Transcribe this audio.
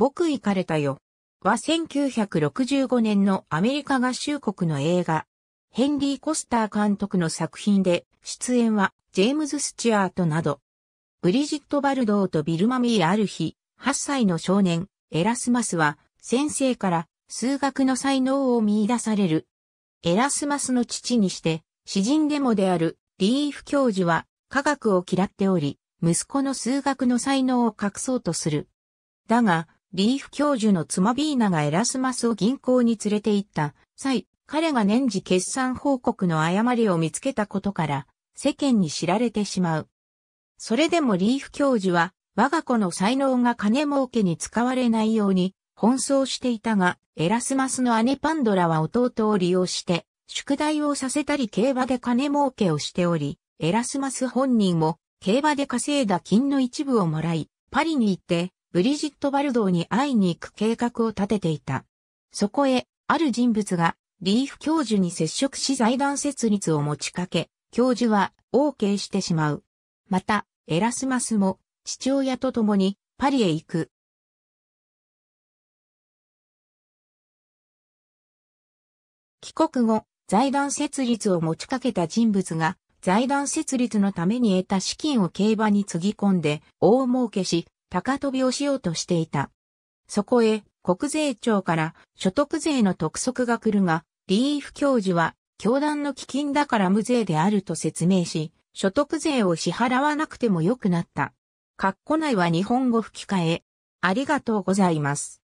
僕行かれたよ。は1965年のアメリカ合衆国の映画、ヘンリー・コスター監督の作品で、出演はジェームズ・スチュアートなど、ブリジット・バルドーとビル・マミーある日、8歳の少年、エラスマスは、先生から数学の才能を見出される。エラスマスの父にして、詩人でもであるリーフ教授は科学を嫌っており、息子の数学の才能を隠そうとする。だが、リーフ教授の妻ビーナがエラスマスを銀行に連れて行った際、彼が年次決算報告の誤りを見つけたことから、世間に知られてしまう。それでもリーフ教授は、我が子の才能が金儲けに使われないように、奔走していたが、エラスマスの姉パンドラは弟を利用して、宿題をさせたり競馬で金儲けをしており、エラスマス本人も、競馬で稼いだ金の一部をもらい、パリに行って、ブリジット・バルドーに会いに行く計画を立てていた。そこへ、ある人物が、リーフ教授に接触し財団設立を持ちかけ、教授は OK してしまう。また、エラスマスも、父親と共に、パリへ行く。帰国後、財団設立を持ちかけた人物が、財団設立のために得た資金を競馬につぎ込んで、大儲けし、高飛びをしようとしていた。そこへ、国税庁から所得税の督促が来るが、リーフ教授は、教団の基金だから無税であると説明し、所得税を支払わなくても良くなった。括弧内は日本語吹き替え。ありがとうございます。